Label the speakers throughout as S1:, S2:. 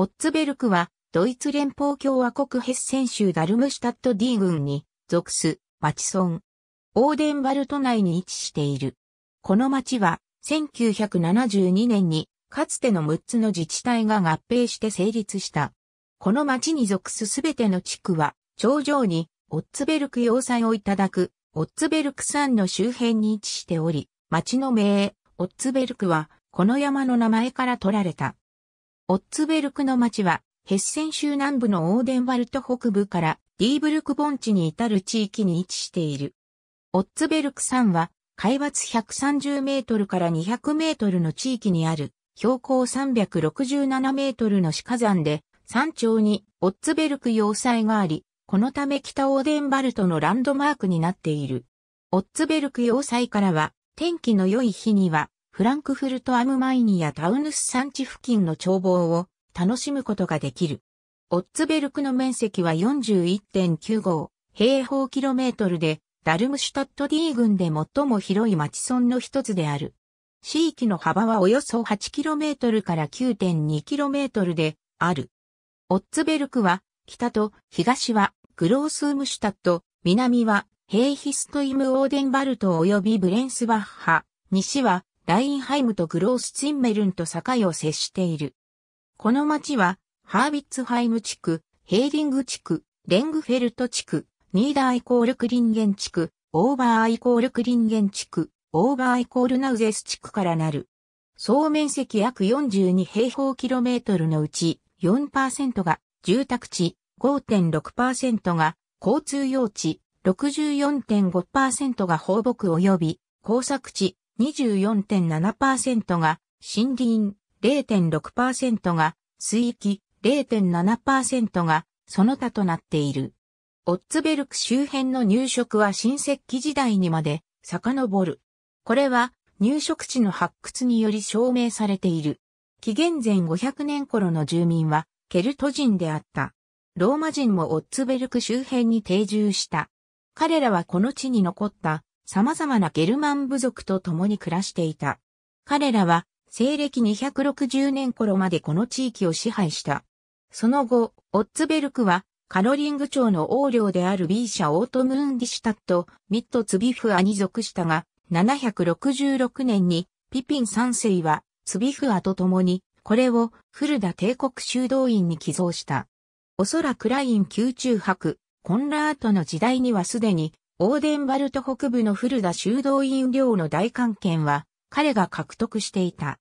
S1: オッツベルクは、ドイツ連邦共和国ヘッセン州ダルムシュタット D 郡に属す町村。オーデンバルト内に位置している。この町は1972年にかつての6つの自治体が合併して成立した。この町に属すすべての地区は頂上にオッツベルク要塞をいただくオッツベルク山の周辺に位置しており、町の名、オッツベルクはこの山の名前から取られた。オッツベルクの町は、ヘッセン州南部のオーデンワルト北部からディーブルク盆地に至る地域に位置している。オッツベルク山は、海抜130メートルから200メートルの地域にある、標高367メートルの死火山で、山頂にオッツベルク要塞があり、このため北オーデンバルトのランドマークになっている。オッツベルク要塞からは、天気の良い日には、フランクフルトアムマイニやタウヌス山地付近の眺望を楽しむことができる。オッツベルクの面積は41.95平方キロメートルで、ダルムシュタット D 郡で最も広い町村の一つである。地域の幅はおよそ 8km から 9.2km である。オッツベルクは北と東はグロースウムシュタット、南はヘイヒストイムオーデンバルト及びブレンスバッハ、西はラインハイムとグロースツィンメルンと境を接している。この町は、ハービッツハイム地区、ヘーディング地区、レングフェルト地区、ニーダーイコールクリンゲン地区、オーバーイコールクリンゲン地区、オーバーイコールナウゼス地区からなる。総面積約42平方キロメートルのうち4%が住宅地、5.6%が交通用地、64.5%が放牧及び工作地、24.7%が森林、0.6%が水域、0.7%がその他となっている。オッツベルク周辺の入植は新石器時代にまで遡る。これは入植地の発掘により証明されている。紀元前500年頃の住民はケルト人であった。ローマ人もオッツベルク周辺に定住した。彼らはこの地に残った様々なゲルマン部族と共に暮らしていた。彼らは西暦260年頃までこの地域を支配した。その後、オッツベルクはカロリング町の王領である B 社オートムーンディシュタット、ミットツビフアに属したが、766年にピピン三世はツビフアと共に、これをフルダ帝国修道院に寄贈した。おそらくライン宮中博、コンラートの時代にはすでにオーデンバルト北部の古田修道院領の大関権は、彼が獲得していた。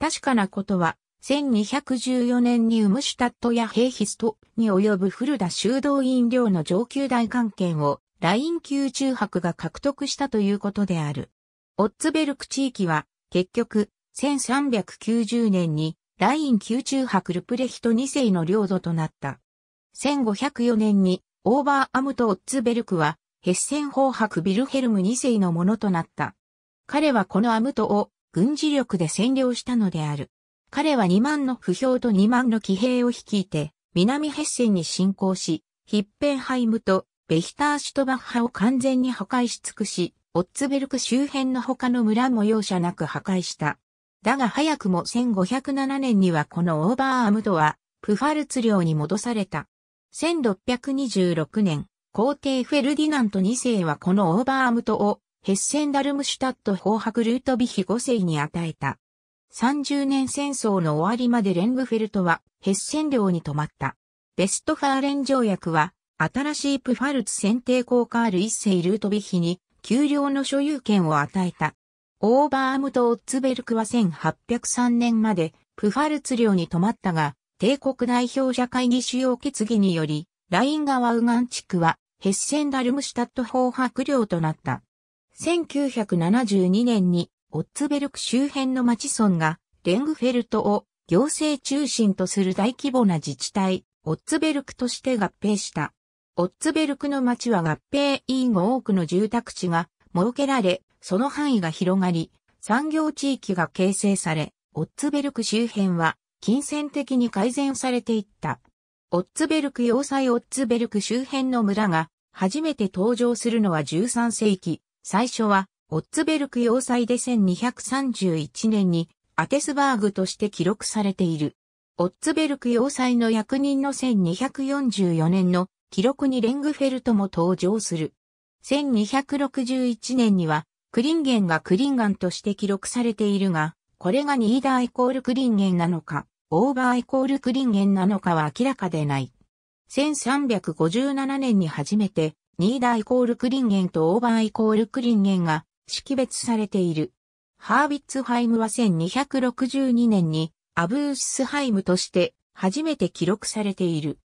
S1: 確かなことは、1214年にウムシュタットやヘイヒストに及ぶ古田修道院領の上級大関権を、ライン級中博が獲得したということである。オッツベルク地域は、結局、1390年に、ライン級中博ルプレヒト2世の領土となった。1504年に、オーバーアムとオッツベルクは、ヘッセン法伯ビルヘルム2世のものとなった。彼はこのアムトを軍事力で占領したのである。彼は2万の不評と2万の騎兵を率いて、南ヘッセンに侵攻し、ヒッペンハイムとベヒターシュトバッハを完全に破壊し尽くし、オッツベルク周辺の他の村も容赦なく破壊した。だが早くも1507年にはこのオーバーアムドは、プファルツ領に戻された。1626年、皇帝フェルディナント2世はこのオーバーアムトをヘッセンダルムシュタット法白ルートビヒ5世に与えた。30年戦争の終わりまでレングフェルトはヘッセン領に泊まった。ベストファーレン条約は新しいプファルツ選定効果ある1世ルートビヒに給料の所有権を与えた。オーバーアムト・オッツベルクは1803年までプファルツ領に泊まったが、帝国代表者会議主要決議により、ライン川右岸地区はヘッセンダルムシュタット法白領となった。1972年に、オッツベルク周辺の町村が、レングフェルトを行政中心とする大規模な自治体、オッツベルクとして合併した。オッツベルクの町は合併以後多くの住宅地が設けられ、その範囲が広がり、産業地域が形成され、オッツベルク周辺は金銭的に改善されていった。オッツベルク要塞オッツベルク周辺の村が初めて登場するのは13世紀、最初は、オッツベルク要塞で1231年に、アテスバーグとして記録されている。オッツベルク要塞の役人の1244年の記録にレングフェルトも登場する。1261年には、クリンゲンがクリンガンとして記録されているが、これがニーダーイコールクリンゲンなのか、オーバーイコールクリンゲンなのかは明らかでない。1357年に初めて、ニーダイコールクリンゲンとオーバーイコールクリンゲンが識別されている。ハービッツハイムは1262年にアブースハイムとして初めて記録されている。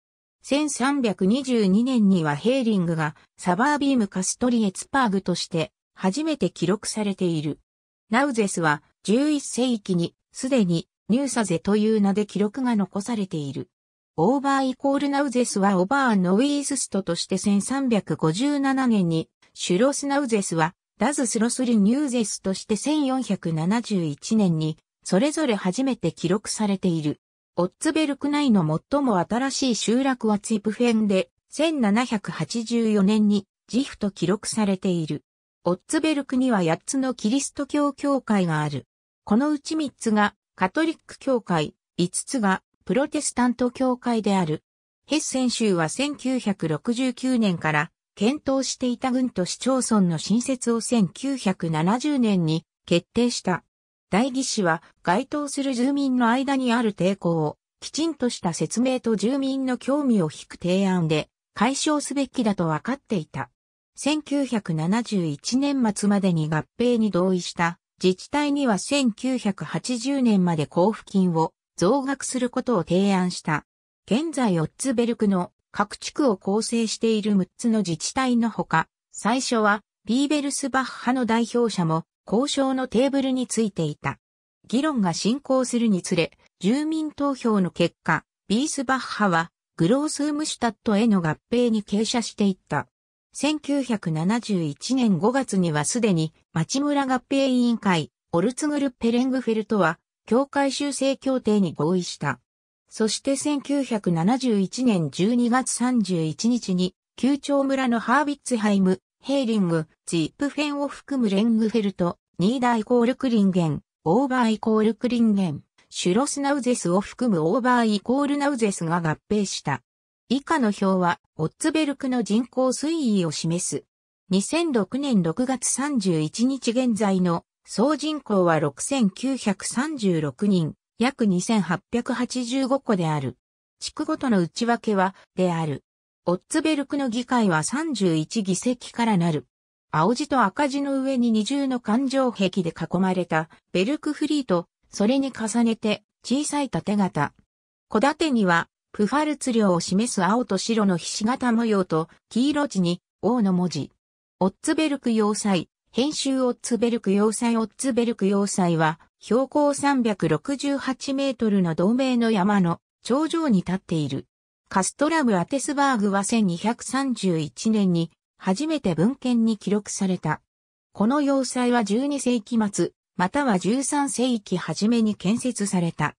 S1: 1322年にはヘーリングがサバービームカストリエツパーグとして初めて記録されている。ナウゼスは11世紀にすでにニューサゼという名で記録が残されている。オーバーイコールナウゼスはオバーノウィースストとして1357年に、シュロスナウゼスは、ダズスロスリニューゼスとして1471年に、それぞれ初めて記録されている。オッツベルク内の最も新しい集落はツィプフェンで、1784年に、ジフと記録されている。オッツベルクには8つのキリスト教教会がある。このうち3つが、カトリック教会、5つが、プロテスタント教会である。ヘッセン州は1969年から検討していた軍と市町村の新設を1970年に決定した。代議士は該当する住民の間にある抵抗をきちんとした説明と住民の興味を引く提案で解消すべきだと分かっていた。1971年末までに合併に同意した自治体には1980年まで交付金を増額することを提案した。現在オッツベルクの各地区を構成している6つの自治体のほか、最初はビーベルスバッハの代表者も交渉のテーブルについていた。議論が進行するにつれ、住民投票の結果、ビースバッハはグロースウムシュタットへの合併に傾斜していった。1971年5月にはすでに町村合併委員会、オルツグルペレングフェルトは境界修正協定に合意した。そして1971年12月31日に、旧町村のハービッツハイム、ヘーリング、チップフェンを含むレングフェルト、ニーダイコールクリンゲン、オーバーイコールクリンゲン、シュロスナウゼスを含むオーバーイコールナウゼスが合併した。以下の表は、オッツベルクの人口推移を示す。2006年6月31日現在の総人口は6936人、約2885個である。地区ごとの内訳は、である。オッツベルクの議会は31議席からなる。青字と赤字の上に二重の環状壁で囲まれたベルクフリーと、それに重ねて小さい縦型。小てには、プファルツ量を示す青と白のひし形模様と、黄色地に、王の文字。オッツベルク要塞、編集オッツベルク要塞オッツベルク要塞は、標高368メートルの同盟の山の頂上に立っている。カストラム・アテスバーグは1231年に初めて文献に記録された。この要塞は12世紀末、または13世紀初めに建設された。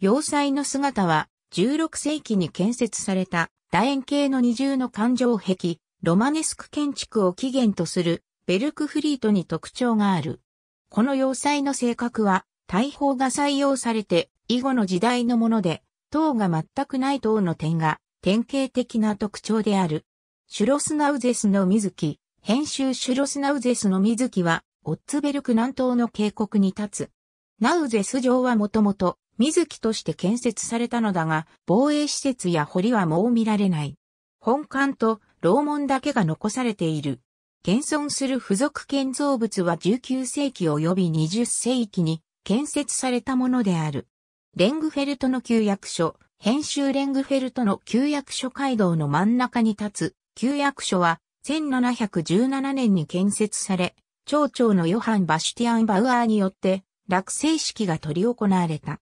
S1: 要塞の姿は16世紀に建設された楕円形の二重の環状壁、ロマネスク建築を起源とするベルクフリートに特徴がある。この要塞の性格は、大砲が採用されて、以後の時代のもので、塔が全くない塔の点が、典型的な特徴である。シュロスナウゼスの水木、編集シュロスナウゼスの水木は、オッツベルク南東の渓谷に立つ。ナウゼス城はもともと、水木として建設されたのだが、防衛施設や堀はもう見られない。本館と楼門だけが残されている。現存する付属建造物は19世紀及び20世紀に建設されたものである。レングフェルトの旧約書、編集レングフェルトの旧約書街道の真ん中に立つ旧約書は1717年に建設され、町長のヨハン・バシュティアン・バウアーによって落成式が執り行われた。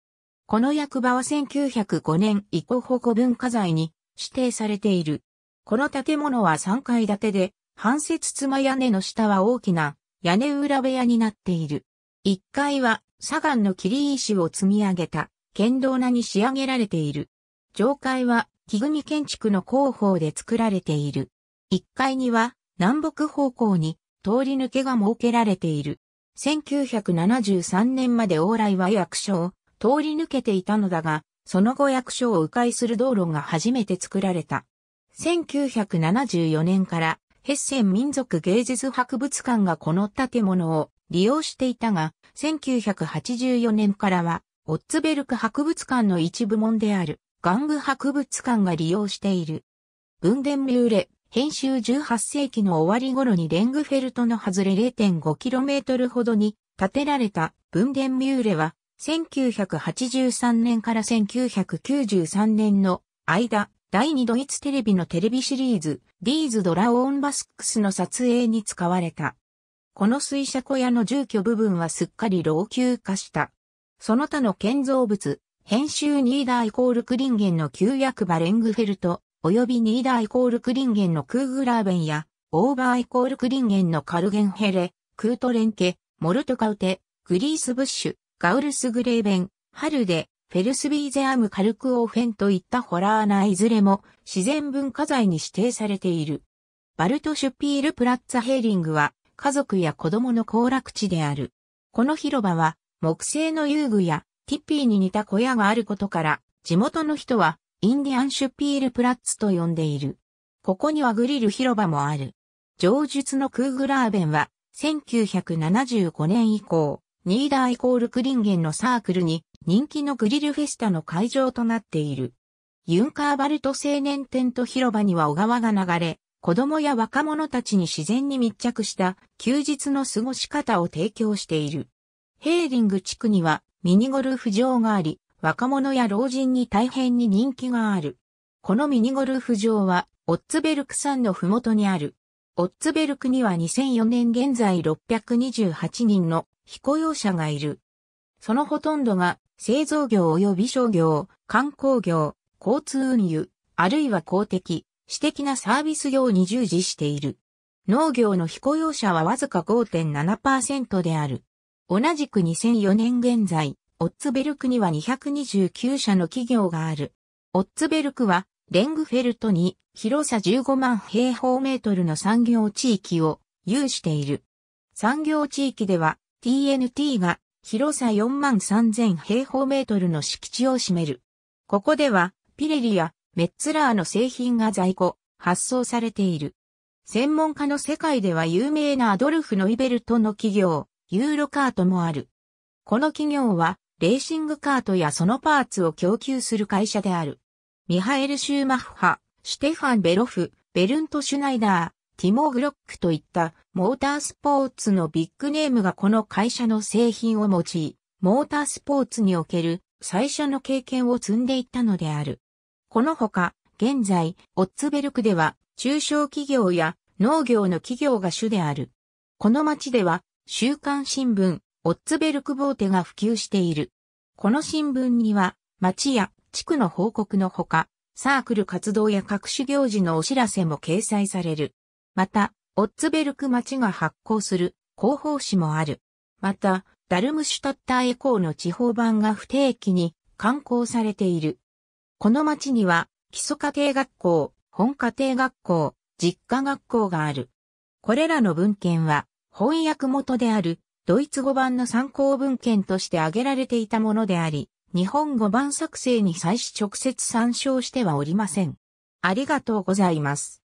S1: この役場は1905年以降保護文化財に指定されている。この建物は3階建てで半節妻屋根の下は大きな屋根裏部屋になっている。1階は左岸の切石を積み上げた、剣道なに仕上げられている。上階は木組建築の広報で作られている。1階には南北方向に通り抜けが設けられている。1973年まで往来は役所を通り抜けていたのだが、その後役所を迂回する道路が初めて作られた。1974年からヘッセン民族芸術博物館がこの建物を利用していたが、1984年からは、オッツベルク博物館の一部門である、ガング博物館が利用している。ブンデンミューレ、編集18世紀の終わり頃にレングフェルトの外れ 0.5km ほどに建てられたブンデンミューレは1983年から1993年の間、第2ドイツテレビのテレビシリーズ、ディーズ・ドラ・オーン・バスックスの撮影に使われた。この水車小屋の住居部分はすっかり老朽化した。その他の建造物、編集ニーダーイコールクリンゲンの旧役バレングフェルト、及びニーダーイコールクリンゲンのクーグラーベンや、オーバーイコールクリンゲンのカルゲンヘレ、クートレンケ、モルトカウテ、グリースブッシュ、ガウルスグレーベン、ハルデ、フェルスビーゼアム・カルクオーフェンといったホラーないずれも自然文化財に指定されている。バルト・シュピール・プラッツァ・ヘーリングは家族や子供の行楽地である。この広場は木製の遊具やティッピーに似た小屋があることから地元の人はインディアン・シュピール・プラッツと呼んでいる。ここにはグリル広場もある。上述のクーグラーベンは1975年以降、ニーダーイコールクリンゲンのサークルに人気のグリルフェスタの会場となっている。ユンカーバルト青年店と広場には小川が流れ、子供や若者たちに自然に密着した休日の過ごし方を提供している。ヘーリング地区にはミニゴルフ場があり、若者や老人に大変に人気がある。このミニゴルフ場は、オッツベルク山のふもとにある。オッツベルクには2004年現在628人の非雇用者がいる。そのほとんどが製造業及び商業、観光業、交通運輸、あるいは公的、私的なサービス業に従事している。農業の非雇用者はわずか5.7%である。同じく2004年現在、オッツベルクには229社の企業がある。オッツベルクは、レングフェルトに広さ15万平方メートルの産業地域を有している。産業地域では TNT が広さ4万3000平方メートルの敷地を占める。ここでは、ピレリやメッツラーの製品が在庫、発送されている。専門家の世界では有名なアドルフ・ノイベルトの企業、ユーロカートもある。この企業は、レーシングカートやそのパーツを供給する会社である。ミハエル・シューマッハ、シュテファン・ベロフ、ベルント・シュナイダー、ティモ・グロックといったモータースポーツのビッグネームがこの会社の製品を用い、モータースポーツにおける最初の経験を積んでいったのである。このほか、現在、オッツベルクでは中小企業や農業の企業が主である。この町では、週刊新聞、オッツベルクボーテが普及している。この新聞には、町や地区の報告のほか、サークル活動や各種行事のお知らせも掲載される。また、オッツベルク町が発行する広報誌もある。また、ダルムシュタッター以降の地方版が不定期に刊行されている。この町には、基礎家庭学校、本家庭学校、実家学校がある。これらの文献は、翻訳元であるドイツ語版の参考文献として挙げられていたものであり、日本語版作成に際し直接参照してはおりません。ありがとうございます。